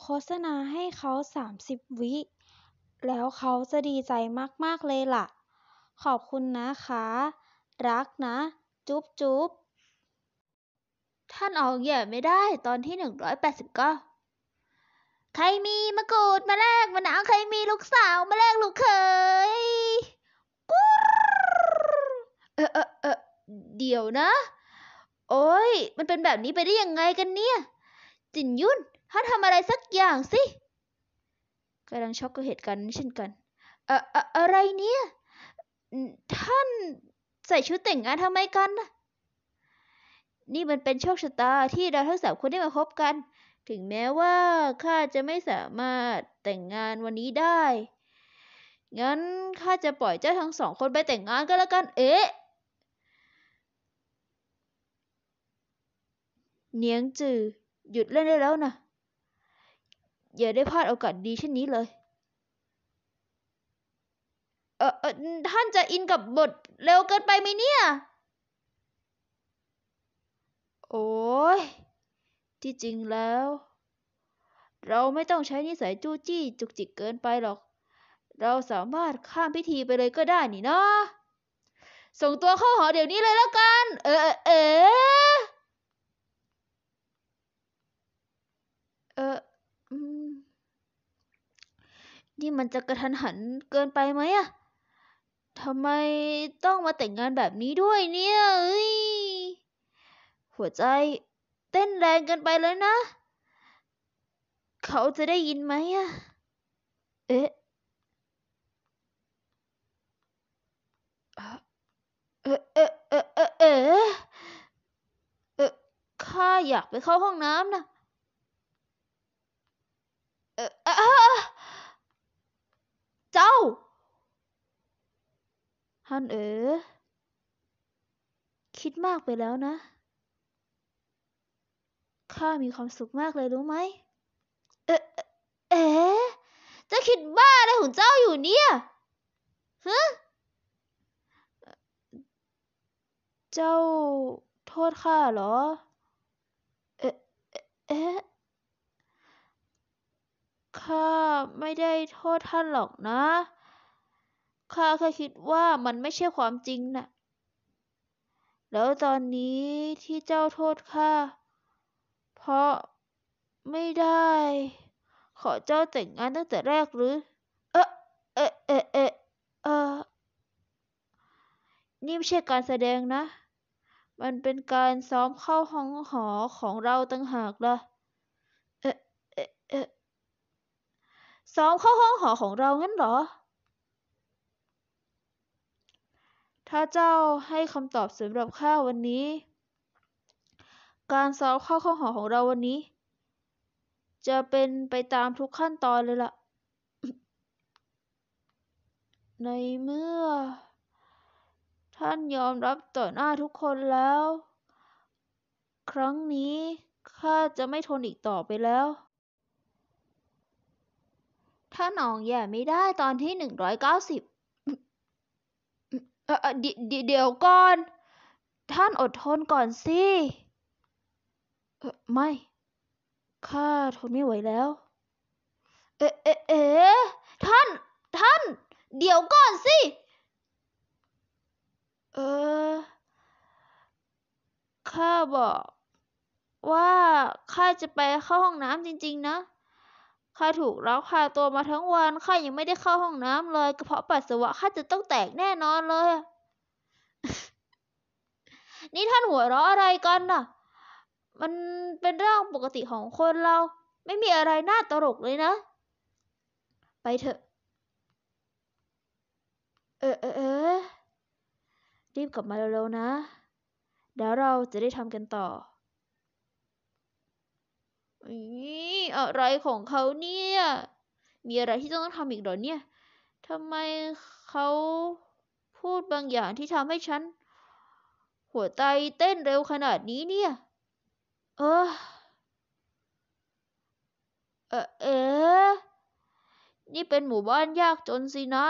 โฆษณาให้เขาสามสิบวิ แล้วเขาจะดีใจมากๆเลยล่ะ ขอบคุณนะคะ รักนะ จุ๊บจุ๊บท่านออกหย่ไม่ได้ตอนที่189ใครมีมะกรูดมาแลกมะนาวใครมีลูกสาวมาแลกลูกเขยกูเออเออเออเดี๋ยวนะ โอ้ย มันเป็นแบบนี้ไปได้ยังไงกันเนี่ย จินยุ่นถ้าทำอะไรสักอย่างสิ กำลังช็อกกับเหตุการณ์นี้เช่นกันอะอะอะไรเนี่ย ท่านใส่ชุดแต่งงานทำไมกันนะนี่มันเป็นโชคชะตา ที่เราทั้งสามคนได้มาพบกัน ถึงแม้ว่าข้าจะไม่สามารถแต่งงานวันนี้ได้ งั้นข้าจะปล่อยเจ้าทั้งสองคนไปแต่งงานก็แล้วกัน เอ๊ะเนียงจือหยุดเล่นได้แล้วนะอย่าได้พลาดโอกาสดีเช่นนี้เลย เออเออ ท่านจะอินกับบท เร็วเกินไปไหมเนี่ย โอ้ย ที่จริงแล้ว เราไม่ต้องใช้นิสัยจู้จี้จุกจิกเกินไปหรอก เราสามารถข้ามพิธีไปเลยก็ได้นี่นะ ส่งตัวเข้าหอเดี๋ยวนี้เลยแล้วกัน เออเออเออนี่มันจะกระทันหันเกินไปไหมอะทำไมต้องมาแต่งงานแบบนี้ด้วยเนี่ยเอ้ย หัวใจเต้นแรงเกินไปเลยนะ เขาจะได้ยินไหมอะเอ๊ะเอ๊ะเอ๊ะเอ๊ะเอ๊ะข้าอยากไปเข้าห้องน้ำนะอนเออ คิดมากไปแล้วนะ ข้ามีความสุขมากเลยรู้ไหมเออเอ๊จะคิดบ้าอะไรของเจ้าอยู่เนี่ยฮะเจ้าโทษข้าเหรอ เอ๋เอข้าไม่ได้โทษท่านหรอกนะข้าแค่คิดว่ามันไม่ใช่ความจริงนะ่ะ แล้วตอนนี้ที่เจ้าโทษข้า เพราะไม่ได้ ขอเจ้าแต่งงานตั้งแต่แรกหรือเออเออเออเออเออนี่ไม่ใช่การแสดงนะ มันเป็นการซ้อมเข้าห้องหอของเราต่างหากละ่ะ เออเออเออซ้อมเข้าห้องหอของเรางั้นเหรอถ้าเจ้าให้คำตอบสำหรับข้าวันนี้ การสอบเข้าข้อหอของเราวันนี้ จะเป็นไปตามทุกขั้นตอนเลยละ่ะ ในเมื่อ ท่านยอมรับต่อหน้าทุกคนแล้ว ครั้งนี้ข้าจะไม่ทนอีกต่อไปแล้ว ถ้าหนองแย่ไม่ได้ตอนที่หนึ่งร้้อยเกาสิบเออเดี๋ยวก่อน ท่านอดทนก่อนสิเออไม่ ข้าทนไม่ไหวแล้ว เออเอเอท่านท่าน เดี๋ยวก่อนสิ เออข้าบอกว่า ข้าจะไปเข้าห้องน้ำจริง ๆ นะข้าถูกลักพาตัวมาทั้งวัน ข้ายังไม่ได้เข้าห้องน้ำเลยกระเพาะปัสสาวะข้าจะต้องแตกแน่นอนเลย นี่ท่านหัวเราะอะไรกันน่ะ มันเป็นเรื่องปกติของคนเรา ไม่มีอะไรน่าตลกเลยนะ ไปเถอะ เออเออเออรีบกลับมาเร็ว ๆ นะเดี๋ยวเราจะได้ทำกันต่อนี่อะไรของเขาเนี่ย มีอะไรที่ต้องทำอีกหรอเนี่ย ทำไมเขาพูดบางอย่างที่ทำให้ฉัน หัวใจเต้นเร็วขนาดนี้เนี่ย เออ เออเออ นี่เป็นหมู่บ้านยากจนสินะ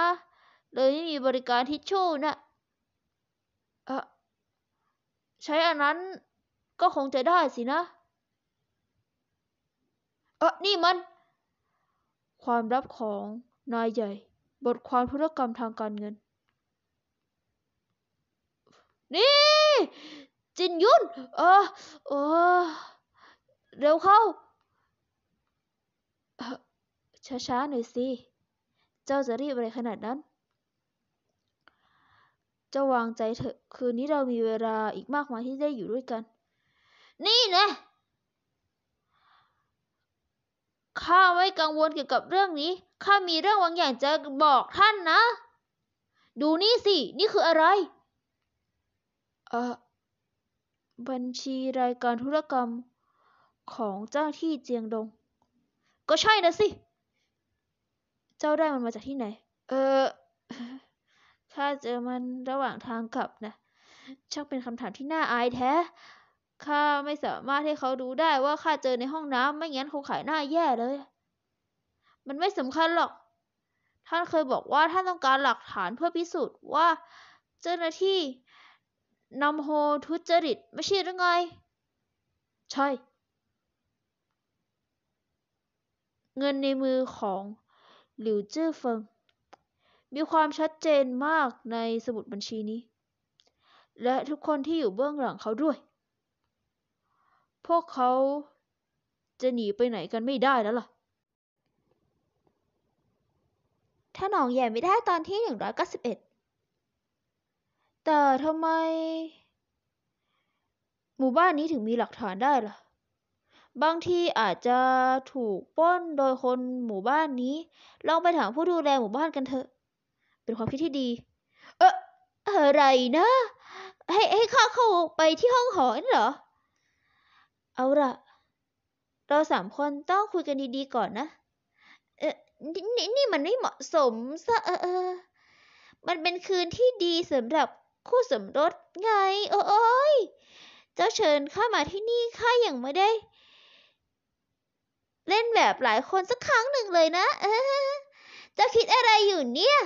เลยไม่มีบริการทิชชู่นะใช้อันนั้นก็คงจะได้สินะเออ นี่มัน ความลับของนายใหญ่ บทความธุรกรรมทางการเงิน นี่ จินยุน เออเออเร็วเข้า ช้าๆหน่อยสิ เจ้าจะรีบอะไรขนาดนั้นจะวางใจเถอะ คืนนี้เรามีเวลาอีกมากมายที่ได้อยู่ด้วยกัน นี่นะข้าไม่กังวลเกี่ยวกับเรื่องนี้ ข้ามีเรื่องบางอย่างจะบอกท่านนะ ดูนี่สิ นี่คืออะไร เออบัญชีรายการธุรกรรมของเจ้าที่เจียงดง ก็ใช่นะสิ เจ้าได้มันมาจากที่ไหน เออข้าเจอมันระหว่างทางกลับนะช่างเป็นคำถามที่น่าอายแท้ข้าไม่สามารถให้เขารู้ได้ว่าข้าเจอในห้องน้ำไม่งั้นคงขายหน้าแย่เลย มันไม่สำคัญหรอก ท่านเคยบอกว่าท่านต้องการหลักฐานเพื่อพิสูจน์ว่า เจ้าหน้าที่นำโฮทุจริตไม่ใช่หรือไง ใช่ เงินในมือของหลิวจื้อเฟิงมีความชัดเจนมากในสมุดบัญชีนี้ และทุกคนที่อยู่เบื้องหลังเขาด้วยพวกเขาจะหนีไปไหนกันไม่ได้แล้วล่ะ ถ้าหนองแย่ไม่ได้ตอนที่หนึ่งร้้อยเกาสิบอ็ด แต่ทำไม หมู่บ้านนี้ถึงมีหลักฐานได้ล่ะ บางทีอาจจะถูกป้นโดยคนหมู่บ้านนี้ ลองไปถามผู้ดูแลหมู่บ้านกันเถอะ เป็นความคิดที่ดี เอออะไรนะ ให้ให้ข้าเข้าไปที่ห้องหอนเหรอเอาละเราสามคนต้องคุยกันดีๆก่อนนะ เออนี่นี่มันไม่เหมาะสมซะเออเออ มันเป็นคืนที่ดีสำหรับคู่สมรสไง โอ้ย เจ้าเชิญข้ามาที่นี่ข้าอย่างไม่ได้ เล่นแบบหลายคนสักครั้งหนึ่งเลยนะเออจะคิดอะไรอยู่เนี่ย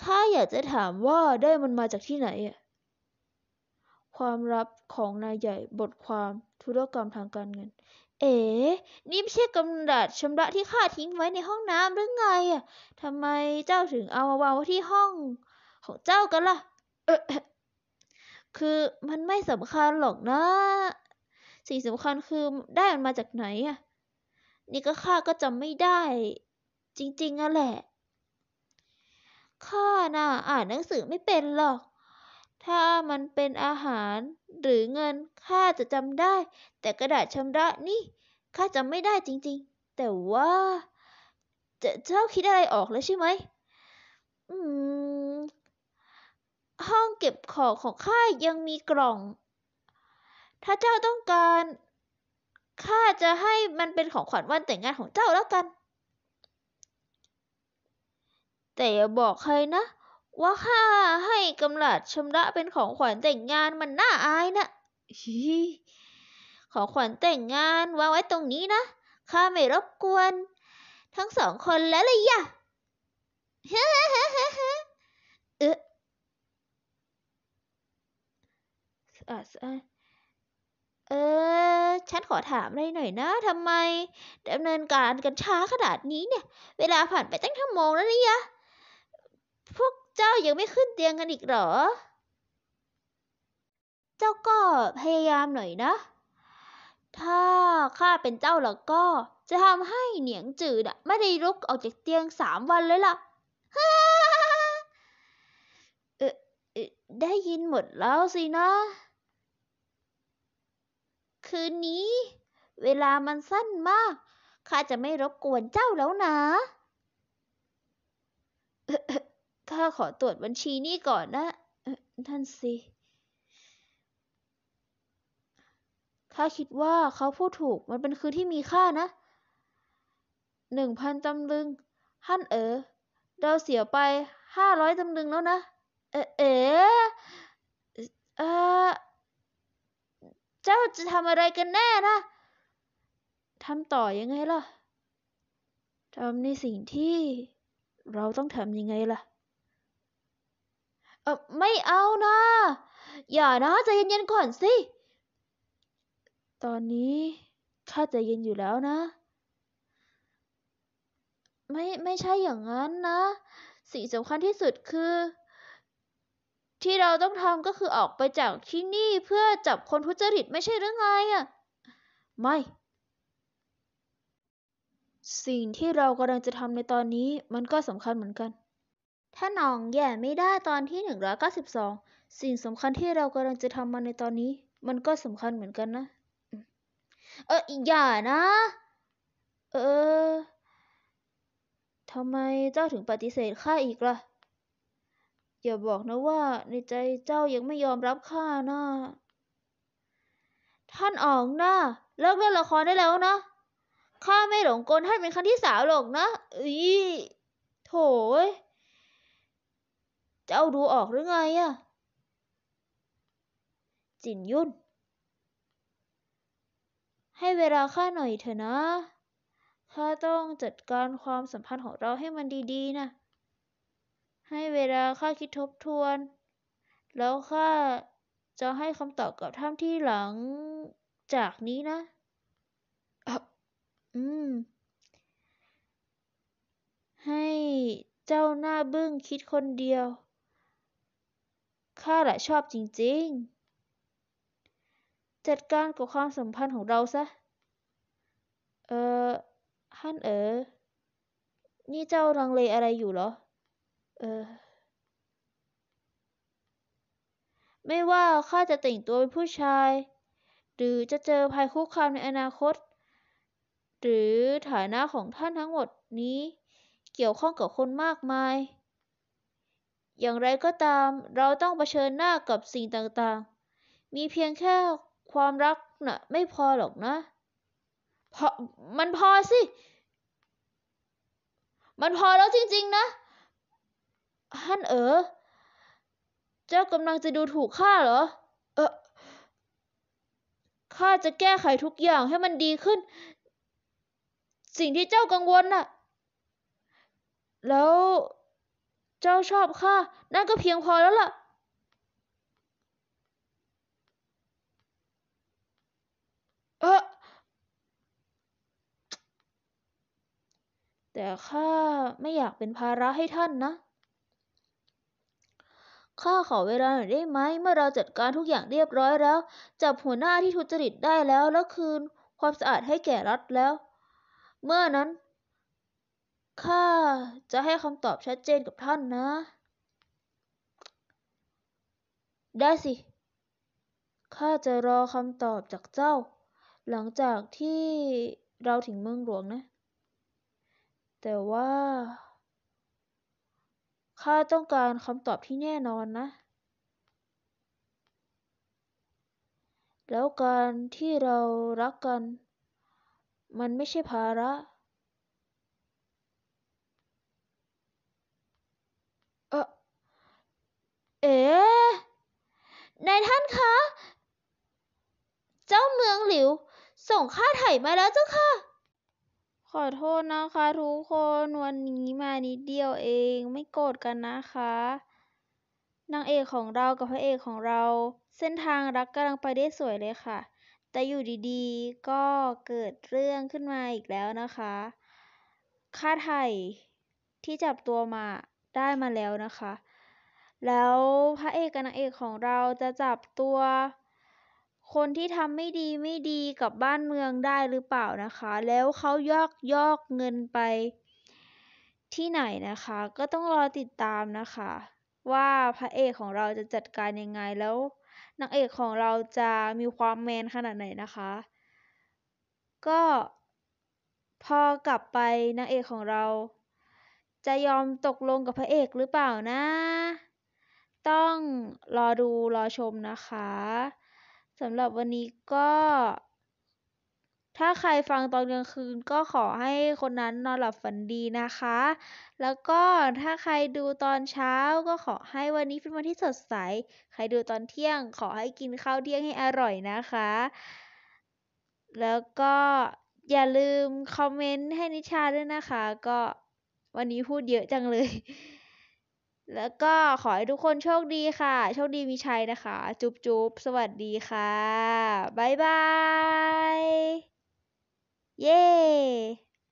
ข้าอยากจะถามว่าได้มันมาจากที่ไหนอ่ะความลับของนายใหญ่ บทความธุรกรรมทางการเงิน เอ๋นี่ไม่ใช่กำดาษชำระที่ข้าทิ้งไว้ในห้องน้ำหรือไงอ่ะทำไมเจ้าถึงเอามาวางไว้ที่ห้องของเจ้ากันล่ะ คือมันไม่สำคัญหรอกนะ สิ่งสำคัญคือได้มันมาจากไหนอ่ะนี่ก็ข้าก็จำไม่ได้ จริง ๆอ่ะแหละ ข้าน่ะอ่านหนังสือไม่เป็นหรอกถ้ามันเป็นอาหารหรือเงินข้าจะจำได้ แต่กระดาษชำระนี่ข้าจำไม่ได้จริงๆ แต่ว่าจะเจ้าคิดอะไรออกแล้วใช่ไหม อืม ห้องเก็บของของข้ายังมีกล่อง ถ้าเจ้าต้องการข้าจะให้มันเป็นของขวัญวันแต่งงานของเจ้าแล้วกัน แต่อย่าบอกใครนะว่าข้าให้กำลัดชำระเป็นของขวัญแต่งงานมันน่าอายนะ ของขวัญแต่งงานวางไว้ตรงนี้นะ ข้าไม่รบกวน ทั้งสองคนแล้วเลยยะเออเออฉันขอถามอะไรหน่อยนะทำไมดำเนินการกันช้าขนาดนี้เนี่ย เวลาผ่านไปตั้งชั่วโมงแล้วนี่ยะเจ้ายังไม่ขึ้นเตียงกันอีกเหรอ เจ้าก็พยายามหน่อยนะ ถ้าข้าเป็นเจ้าแล้วก็ จะทำให้เหนียงจืดอะไม่ได้ลุกออกจากเตียงสามวันเลยล่ะเออได้ยินหมดแล้วสินะ คืนนี้ เวลามันสั้นมาก ข้าจะไม่รบกวนเจ้าแล้วนะข้าขอตรวจบัญชีนี่ก่อนนะท่านสิข้าคิดว่าเขาพูดถูกมันเป็นคืนที่มีค่านะหนึ่งพันตำลึงท่านเอ๋อเราเสียไปห้าร้อยตำลึงแล้วนะ เอ๋อเออ เจ้าจะทำอะไรกันแน่นะทำต่อยังไงล่ะทำในสิ่งที่ เราต้องทำยังไงล่ะเออไม่เอานะ อย่านะใจเย็นๆก่อนสิตอนนี้ข้าใจเย็นอยู่แล้วนะ ไม่ไม่ใช่อย่างนั้นนะสิ่งสำคัญที่สุดคือ ที่เราต้องทำก็คือออกไปจากที่นี่เพื่อจับคนทุจริตไม่ใช่หรือไงอ่ะไม่ สิ่งที่เรากำลังจะทำในตอนนี้มันก็สำคัญเหมือนกันถ้าน้องแย่ไม่ได้ตอนที่หนึ่งร้อยเก้าสิบสสองิ่งสำคัญที่เรากำลังจะทำมันในตอนนี้ มันก็สำคัญเหมือนกันนะ เอออย่านะ เออทำไมเจ้าถึงปฏิเสธข้าอีกละ่ะ อย่าบอกนะว่าในใจเจ้ายังไม่ยอมรับข้านะ ท่านอ๋องนะเลิกเล่นละครได้แล้วนะข้าไม่หลงกลท่านเป็นครั้งที่สามหรอกนะอีโถเจ้าดูออกหรือไงอะจินยุ่น ให้เวลาข้าหน่อยเถอะนะ ข้าต้องจัดการความสัมพันธ์ของเราให้มันดีๆนะ ให้เวลาข้าคิดทบทวน แล้วข้าจะให้คำตอบกับท่านที่หลังจากนี้นะอืม ให้เจ้าหน้าบึ้งคิดคนเดียวข้าแหละชอบจริงๆ จัดการกับความสัมพันธ์ของเราซะ เออฮั่นเอ๋อนี่เจ้ารังเลอะไรอยู่เหรอ เออ ไม่ว่า ข้าจะแต่งตัวเป็นผู้ชาย หรือจะเจอภัยคุกคามในอนาคต หรือ ฐานะของท่านทั้งหมดนี้ เกี่ยวข้องกับคนมากมายอย่างไรก็ตาม เราต้องเผชิญหน้ากับสิ่งต่างๆ มีเพียงแค่ความรักนะ่ะ ไม่พอหรอกนะ พอมันพอสิ มันพอแล้วจริง ๆ นะฮั่นเออเจ้ากำลังจะดูถูกข้าเหรอ เออข้าจะแก้ไขทุกอย่างให้มันดีขึ้น สิ่งที่เจ้ากังวลน่ะ แล้วเจ้าชอบข้านั่นก็เพียงพอแล้วล่ะ เออแต่ข้าไม่อยากเป็นภาระให้ท่านนะ ข้าขอเวลาหน่อยได้ไหม เมื่อเราจัดการทุกอย่างเรียบร้อยแล้ว จับหัวหน้าที่ทุจริตได้แล้ว แล้วคืนความสะอาดให้แก่รัฐแล้ว เมื่อนั้นข้าจะให้คำตอบชัดเจนกับท่านนะ ได้สิ ข้าจะรอคำตอบจากเจ้า หลังจากที่เราถึงเมืองหลวงนะ แต่ว่า ข้าต้องการคำตอบที่แน่นอนนะ แล้วการที่เรารักกัน มันไม่ใช่ภาระเอ๋นายท่านคะ เจ้าเมืองหลิว ส่งค่าไถ่มาแล้วเจ้าค่ะ ขอโทษนะคะ ทุกคนวันนี้มานิดเดียวเองไม่โกรธกันนะคะ นางเอกของเรากับพระเอกของเรา เส้นทางรักกำลังไปได้ สวยเลยค่ะ แต่อยู่ดีๆก็เกิดเรื่องขึ้นมาอีกแล้วนะคะค่าไถ่ที่จับตัวมาได้มาแล้วนะคะแล้วพระเอกกับนางเอกของเราจะจับตัว คนที่ทำไม่ดีไม่ดีกับบ้านเมืองได้หรือเปล่านะคะ แล้วเขายอกยอกเงินไป ที่ไหนนะคะ ก็ต้องรอติดตามนะคะ ว่าพระเอกของเราจะจัดการยังไงแล้วนางเอกของเราจะมีความแมนขนาดไหนนะคะ ก็พอกลับไปนางเอกของเรา จะยอมตกลงกับพระเอกหรือเปล่านะต้องรอดูรอชมนะคะสำหรับวันนี้ก็ ถ้าใครฟังตอนกลางคืนก็ขอให้คนนั้นนอนหลับฝันดีนะคะ แล้วก็ถ้าใครดูตอนเช้าก็ขอให้วันนี้เป็นวันที่สดใส ใครดูตอนเที่ยง ขอให้กินข้าวเที่ยงให้อร่อยนะคะ แล้วก็อย่าลืมคอมเมนต์ให้นิชาด้วยนะคะก็วันนี้พูดเยอะจังเลยแล้วก็ขอให้ทุกคนโชคดีค่ะ โชคดีมีชัยนะคะ จุ๊บจุ๊บสวัสดีค่ะ บ๊ายบาย เย้